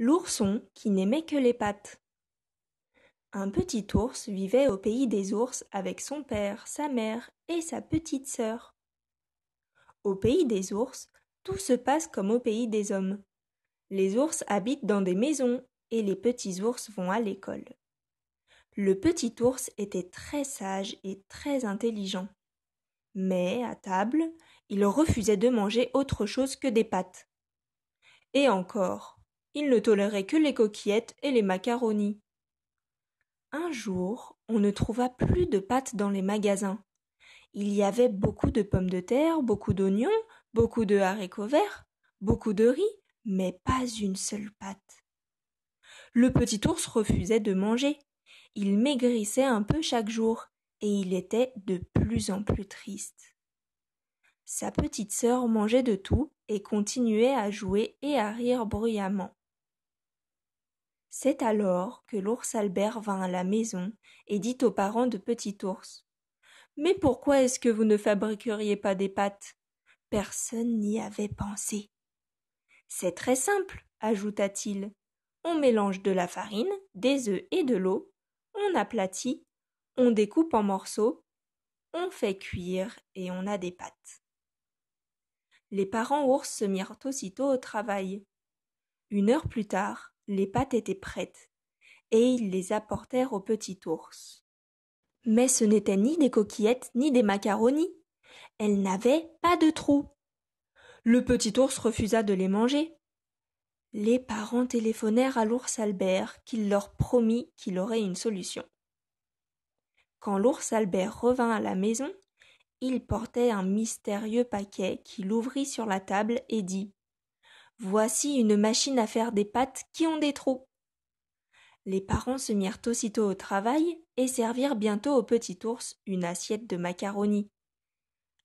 L'ourson qui n'aimait que les pâtes. Un petit ours vivait au pays des ours avec son père, sa mère et sa petite sœur. Au pays des ours, tout se passe comme au pays des hommes. Les ours habitent dans des maisons et les petits ours vont à l'école. Le petit ours était très sage et très intelligent. Mais à table, il refusait de manger autre chose que des pâtes. Et encore, il ne tolérait que les coquillettes et les macaronis. Un jour, on ne trouva plus de pâtes dans les magasins. Il y avait beaucoup de pommes de terre, beaucoup d'oignons, beaucoup de haricots verts, beaucoup de riz, mais pas une seule pâte. Le petit ours refusait de manger. Il maigrissait un peu chaque jour, et il était de plus en plus triste. Sa petite sœur mangeait de tout et continuait à jouer et à rire bruyamment. C'est alors que l'ours Albert vint à la maison et dit aux parents de Petit ours. Mais pourquoi est-ce que vous ne fabriqueriez pas des pâtes Personne n'y avait pensé. C'est très simple, ajouta-t-il. On mélange de la farine, des œufs et de l'eau, on aplatit, on découpe en morceaux, on fait cuire et on a des pâtes. Les parents ours se mirent aussitôt au travail. Une heure plus tard, les pâtes étaient prêtes, et ils les apportèrent au petit ours. Mais ce n'étaient ni des coquillettes ni des macaronis. Elles n'avaient pas de trous. Le petit ours refusa de les manger. Les parents téléphonèrent à l'ours Albert, qu'il leur promit qu'il aurait une solution. Quand l'ours Albert revint à la maison, il portait un mystérieux paquet qu'il ouvrit sur la table et dit Voici une machine à faire des pâtes qui ont des trous. Les parents se mirent aussitôt au travail et servirent bientôt au petit ours une assiette de macaroni.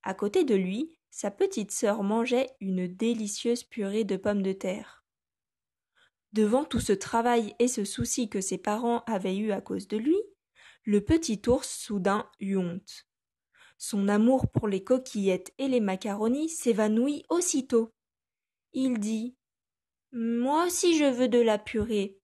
À côté de lui, sa petite sœur mangeait une délicieuse purée de pommes de terre. Devant tout ce travail et ce souci que ses parents avaient eu à cause de lui, le petit ours soudain eut honte. Son amour pour les coquillettes et les macaronis s'évanouit aussitôt. Il dit Moi aussi je veux de la purée.